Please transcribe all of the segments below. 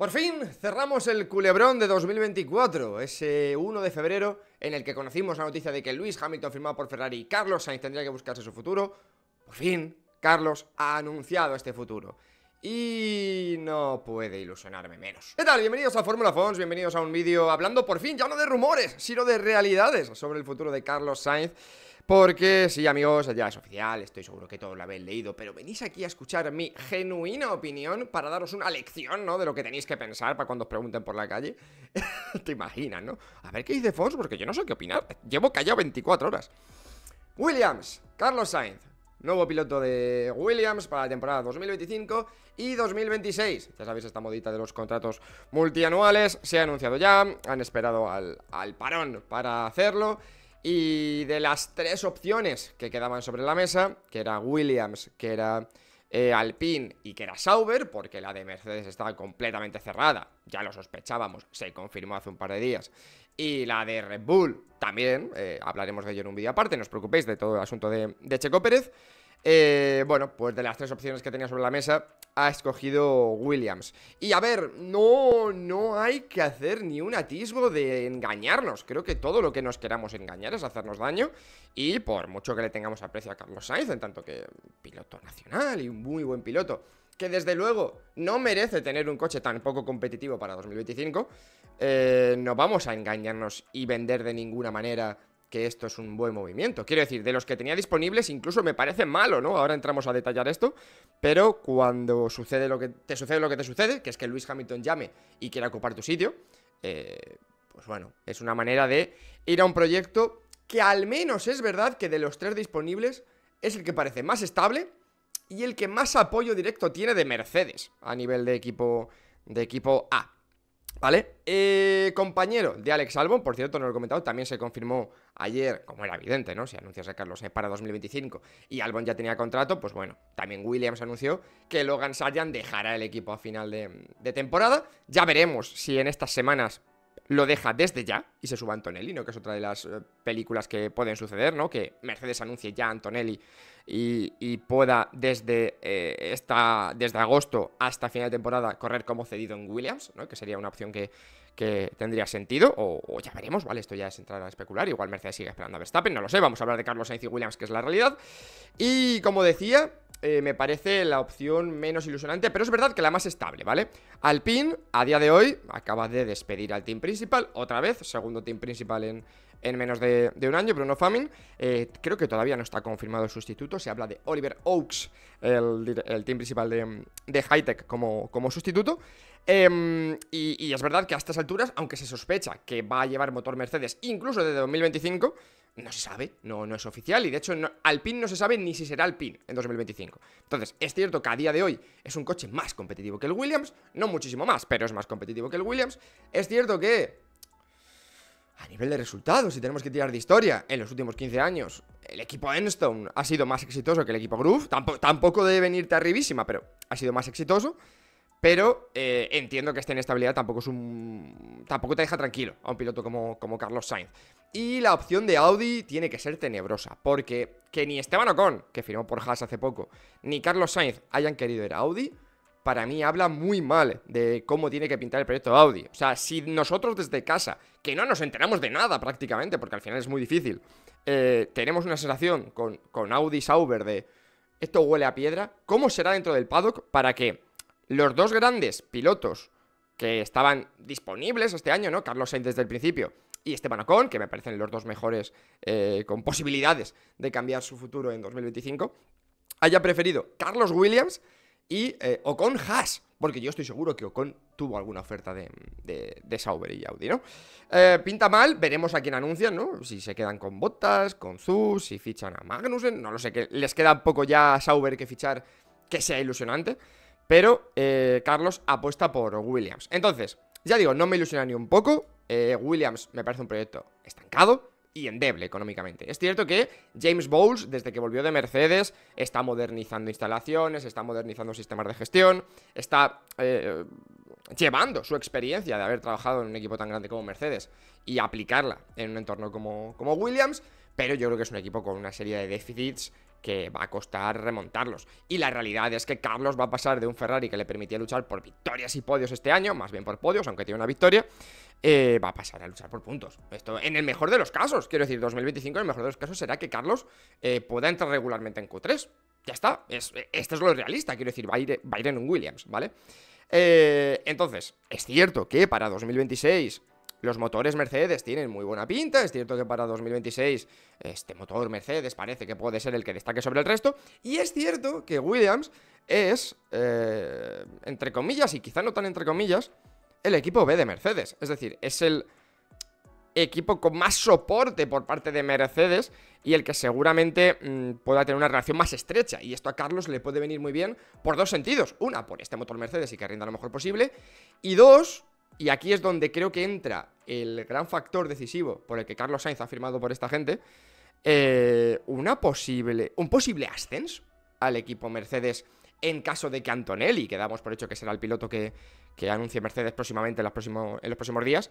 Por fin cerramos el culebrón de 2024, ese 1 de febrero en el que conocimos la noticia de que Luis Hamilton firmado por Ferrari y Carlos Sainz tendría que buscarse su futuro. Por fin, Carlos ha anunciado este futuro. Y no puede ilusionarme menos ¿Qué tal? Bienvenidos a Fórmula Fons, bienvenidos a un vídeo hablando por fin ya no de rumores, sino de realidades sobre el futuro de Carlos Sainz porque sí, amigos, ya es oficial, estoy seguro que todos lo habéis leído, pero venís aquí a escuchar mi genuina opinión para daros una lección, ¿no? De lo que tenéis que pensar para cuando os pregunten por la calle. Te imaginas, ¿no? A ver qué dice Fons, porque yo no sé qué opinar. Llevo callado 24 horas. Williams, Carlos Sainz, nuevo piloto de Williams para la temporada 2025 y 2026. Ya sabéis, esta modita de los contratos multianuales se ha anunciado ya, han esperado al, parón para hacerlo. Y de las tres opciones que quedaban sobre la mesa, que era Williams, que era eh, Alpine y que era Sauber, porque la de Mercedes estaba completamente cerrada, ya lo sospechábamos, se confirmó hace un par de días, y la de Red Bull también, eh, hablaremos de ello en un vídeo aparte, no os preocupéis de todo el asunto de Checo Pérez, eh, bueno, pues de las tres opciones que tenía sobre la mesa, ha escogido Williams. Y a ver, no, no hay que hacer ni un atisbo de engañarnos. Creo que todo lo que nos queramos engañar es hacernos daño. Y por mucho que le tengamos aprecio a Carlos Sainz, en tanto que piloto nacional y un muy buen piloto, que desde luego no merece tener un coche tan poco competitivo para 2025, eh, no vamos a engañarnos y vender de ninguna manera que esto es un buen movimiento. Quiero decir, de los que tenía disponibles incluso me parece malo, ¿no? Ahora entramos a detallar esto, pero cuando sucede lo que te sucede lo que te sucede, que es que Luis Hamilton llame y quiera ocupar tu sitio, eh, pues bueno, es una manera de ir a un proyecto que al menos es verdad que de los tres disponibles es el que parece más estable y el que más apoyo directo tiene de Mercedes a nivel de equipo de equipo A. ¿Vale? Eh, compañero de Alex Albon, por cierto, no lo he comentado, también se confirmó ayer, como era evidente, ¿no? Si anunciase Carlos para 2025 y Albon ya tenía contrato, pues bueno, también Williams anunció que Logan Sargent dejará el equipo a final de temporada. Ya veremos si en estas semanas lo deja desde ya y se suba Antonelli, ¿no? Que es otra de las eh, películas que pueden suceder, ¿no? Que Mercedes anuncie ya a Antonelli y, pueda desde, eh, esta, desde agosto hasta final de temporada correr como cedido en Williams, ¿no? Que sería una opción que, que tendría sentido, o, ya veremos, ¿vale? Esto ya es entrar a especular, igual Mercedes sigue esperando a Verstappen, no lo sé, vamos a hablar de Carlos Sainz y Williams, que es la realidad. Y como decía, eh, me parece la opción menos ilusionante, pero es verdad que la más estable, ¿vale? Alpine, a día de hoy, acaba de despedir al team principal, otra vez, segundo team principal en, en menos de, un año, Bruno Famin. Eh, creo que todavía no está confirmado el sustituto. Se habla de Oliver Oaks, el, el team principal de, de Hightech, como, como sustituto. Em, y, es verdad que a estas alturas, aunque se sospecha que va a llevar motor Mercedes incluso desde 2025, no se sabe, no, no es oficial. Y de hecho, al Alpine no se sabe ni si será Alpine en 2025. Entonces, es cierto que a día de hoy es un coche más competitivo que el Williams, no muchísimo más, pero es más competitivo que el Williams. Es cierto que a nivel de resultados, si tenemos que tirar de historia, en los últimos 15 años, el equipo Enstone ha sido más exitoso que el equipo Groove. tampoco debe venirte arribísima, pero ha sido más exitoso. Pero eh, entiendo que esta inestabilidad tampoco es un. tampoco te deja tranquilo a un piloto como, como Carlos Sainz. Y la opción de Audi tiene que ser tenebrosa, porque que ni Esteban Ocon, que firmó por Haas hace poco, ni Carlos Sainz hayan querido ir a Audi, para mí habla muy mal de cómo tiene que pintar el proyecto Audi. O sea, si nosotros desde casa, que no nos enteramos de nada prácticamente, porque al final es muy difícil, eh, tenemos una sensación con, Audi Sauber de esto huele a piedra, ¿cómo será dentro del paddock para que los dos grandes pilotos que estaban disponibles este año, ¿no? Carlos Sainz desde el principio y Esteban Ocon, que me parecen los dos mejores eh, con posibilidades de cambiar su futuro en 2025, haya preferido Carlos Williams y eh, Ocon Haas. Porque yo estoy seguro que Ocon tuvo alguna oferta de, Sauber y Audi, ¿no? Eh, pinta mal, veremos a quién anuncian, ¿no? Si se quedan con Bottas, con Zuz, si fichan a Magnussen, no lo sé, que les queda poco ya a Sauber que fichar que sea ilusionante. Pero eh, Carlos apuesta por Williams. Entonces, ya digo, no me ilusiona ni un poco. Williams me parece un proyecto estancado y endeble económicamente. Es cierto que James Bowles, desde que volvió de Mercedes, está modernizando instalaciones, está modernizando sistemas de gestión, está eh, llevando su experiencia de haber trabajado en un equipo tan grande como Mercedes y aplicarla en un entorno como, como Williams, pero yo creo que es un equipo con una serie de déficits que va a costar remontarlos. Y la realidad es que Carlos va a pasar de un Ferrari que le permitía luchar por victorias y podios este año, más bien por podios, aunque tiene una victoria, eh, va a pasar a luchar por puntos. Esto en el mejor de los casos, quiero decir, 2025 en el mejor de los casos será que Carlos eh, pueda entrar regularmente en Q3. Ya está, es, es lo realista, quiero decir, va a ir, en un Williams, ¿vale? Eh, entonces, es cierto que para 2026 los motores Mercedes tienen muy buena pinta, es cierto que para 2026 este motor Mercedes parece que puede ser el que destaque sobre el resto, y es cierto que Williams es, eh, entre comillas, y quizá no tan entre comillas, el equipo B de Mercedes, es decir, es el equipo con más soporte por parte de Mercedes y el que seguramente mm, pueda tener una relación más estrecha. Y esto a Carlos le puede venir muy bien por dos sentidos. Una, por este motor Mercedes y que rinda lo mejor posible. Y dos, y aquí es donde creo que entra el gran factor decisivo por el que Carlos Sainz ha firmado por esta gente, eh, una posible, un posible ascenso al equipo Mercedes en caso de que Antonelli, que damos por hecho que será el piloto que, anuncie Mercedes próximamente en los, próximos, en los próximos días,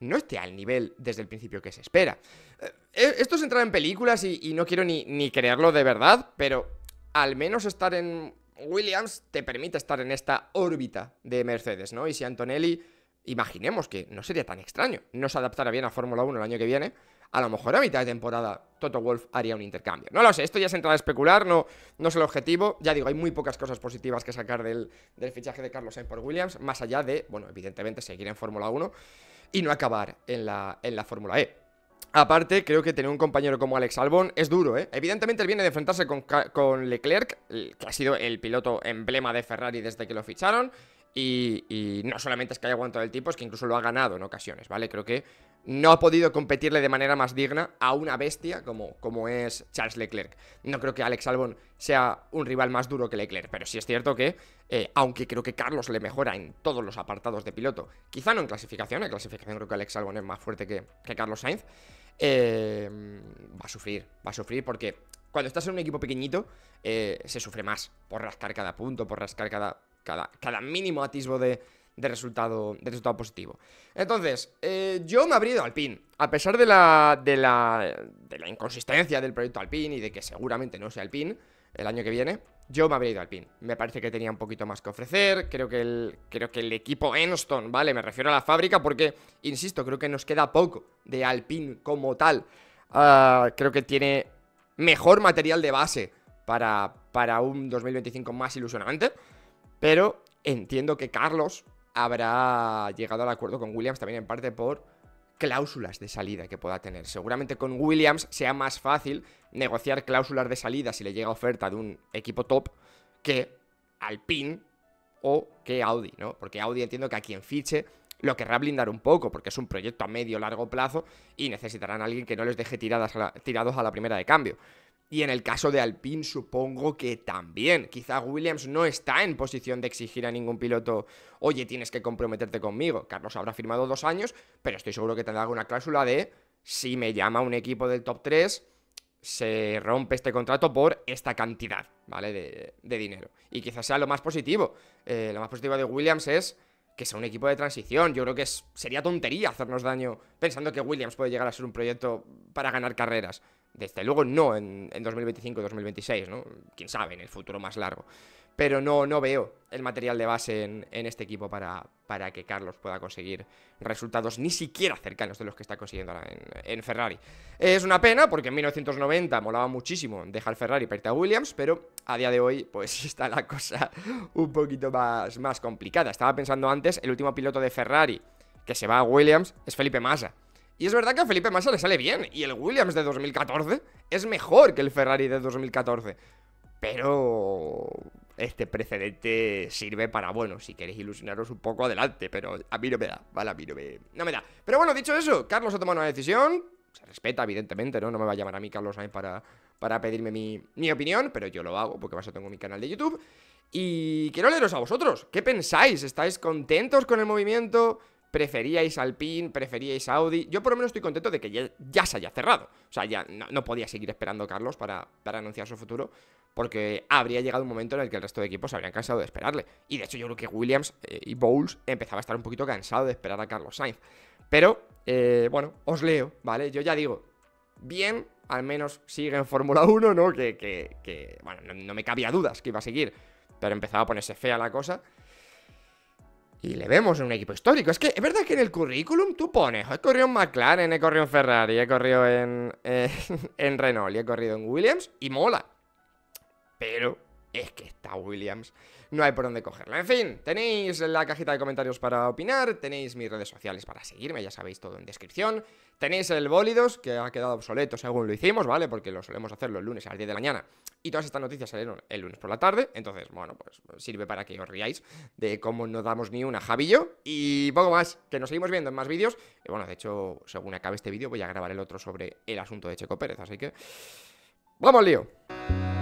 no esté al nivel desde el principio que se espera. Eh, eh, esto es entrar en películas y, no quiero ni, ni creerlo de verdad, pero al menos estar en, Williams te permite estar en esta órbita de Mercedes, ¿no? Y si Antonelli, imaginemos que no sería tan extraño, no se adaptara bien a Fórmula 1 el año que viene, a lo mejor a mitad de temporada Toto Wolf haría un intercambio. No lo sé, esto ya se entra a especular, no, no es el objetivo. Ya digo, hay muy pocas cosas positivas que sacar del, fichaje de Carlos Sainz por Williams, más allá de, bueno, evidentemente seguir en Fórmula 1 y no acabar en la, en la Fórmula E. Aparte, creo que tener un compañero como Alex Albon es duro, ¿eh? Evidentemente él viene de enfrentarse con, con Leclerc, que ha sido el piloto emblema de Ferrari desde que lo ficharon, y, no solamente es que haya aguantado el tipo, es que incluso lo ha ganado en ocasiones, ¿vale? Creo que no ha podido competirle de manera más digna a una bestia como, como es Charles Leclerc. No creo que Alex Albon sea un rival más duro que Leclerc, pero sí es cierto que, eh, aunque creo que Carlos le mejora en todos los apartados de piloto, quizá no en clasificación, en clasificación creo que Alex Albon es más fuerte que, Carlos Sainz, eh, va a sufrir, va a sufrir porque cuando estás en un equipo pequeñito eh, se sufre más por rascar cada punto, por rascar cada cada, mínimo atisbo de, resultado, de resultado positivo. Entonces, eh, yo me habría ido al PIN. A pesar de la, de la, inconsistencia del proyecto pin y de que seguramente no sea al PIN el año que viene, yo me habría ido al PIN. Me parece que tenía un poquito más que ofrecer. Creo que el, creo que el equipo Enston, ¿vale? Me refiero a la fábrica porque, insisto, creo que nos queda poco de Alpin como tal. Ah, creo que tiene mejor material de base para, para un 2025 más ilusionante. Pero entiendo que Carlos habrá llegado al acuerdo con Williams también en parte por cláusulas de salida que pueda tener. Seguramente con Williams sea más fácil negociar cláusulas de salida si le llega oferta de un equipo top que Alpine o que Audi, ¿no? Porque Audi entiendo que a quien fiche lo querrá blindar un poco, porque es un proyecto a medio largo plazo y necesitarán a alguien que no les deje tirados a la primera de cambio. Y en el caso de Alpine supongo que también. Quizá Williams no está en posición de exigir a ningún piloto, oye, tienes que comprometerte conmigo. Carlos habrá firmado dos años, pero estoy seguro que tendrá alguna cláusula de, si me llama un equipo del top 3, se rompe este contrato por esta cantidad, ¿vale? De, dinero. Y quizás sea lo más positivo. Eh, lo más positivo de Williams es que sea un equipo de transición. Yo creo que sería tontería hacernos daño pensando que Williams puede llegar a ser un proyecto para ganar carreras. Desde luego no en, 2025 2025-2026, ¿no? Quién sabe, en el futuro más largo. Pero no, no veo el material de base en, este equipo para, para, que Carlos pueda conseguir resultados ni siquiera cercanos de los que está consiguiendo ahora en, Ferrari. Es una pena porque en 1990 molaba muchísimo dejar Ferrari y irte a Williams, pero a día de hoy pues está la cosa un poquito más, más complicada. Estaba pensando antes, el último piloto de Ferrari que se va a Williams es Felipe Massa. Y es verdad que a Felipe Massa le sale bien, y el Williams de 2014 es mejor que el Ferrari de 2014. Pero este precedente sirve para, bueno, si queréis ilusionaros un poco adelante, pero a mí no me da, ¿vale? A mí no me, da. Pero bueno, dicho eso, Carlos ha tomado una decisión, se respeta, evidentemente, ¿no? No me va a llamar a mí Carlos ahí para, para pedirme mi, mi opinión, pero yo lo hago porque vas tengo mi canal de YouTube. Y quiero leeros a vosotros, ¿qué pensáis? ¿Estáis contentos con el movimiento? preferíais Alpine, preferíais Audi. Yo por lo menos estoy contento de que ya, se haya cerrado. O sea, ya no, podía seguir esperando Carlos para, anunciar su futuro, porque habría llegado un momento en el que el resto de equipos se habrían cansado de esperarle. Y de hecho yo creo que Williams eh, y Bowles empezaba a estar un poquito cansado de esperar a Carlos Sainz. Pero, eh, bueno, os leo, ¿vale? Yo ya digo, bien, al menos sigue en Fórmula 1, ¿no? Que, que, bueno, no, no me cabía dudas que iba a seguir, pero empezaba a ponerse fea la cosa. Y le vemos en un equipo histórico. Es que es verdad que en el currículum tú pones, he corrido en McLaren, he corrido en Ferrari, he corrido en, en Renault y he corrido en Williams y mola. Pero es que está Williams no hay por dónde cogerla. En fin, tenéis la cajita de comentarios para opinar, tenéis mis redes sociales para seguirme, ya sabéis todo en descripción. Tenéis el Bólidos, que ha quedado obsoleto según lo hicimos, ¿vale? Porque lo solemos hacer los lunes a las 10 de la mañana. Y todas estas noticias salieron el lunes por la tarde. Entonces, bueno, pues sirve para que os riáis de cómo no damos ni una javillo. Y poco más, que nos seguimos viendo en más vídeos. Y bueno, de hecho, según acabe este vídeo, voy a grabar el otro sobre el asunto de Checo Pérez. Así que... ¡Vamos, lío!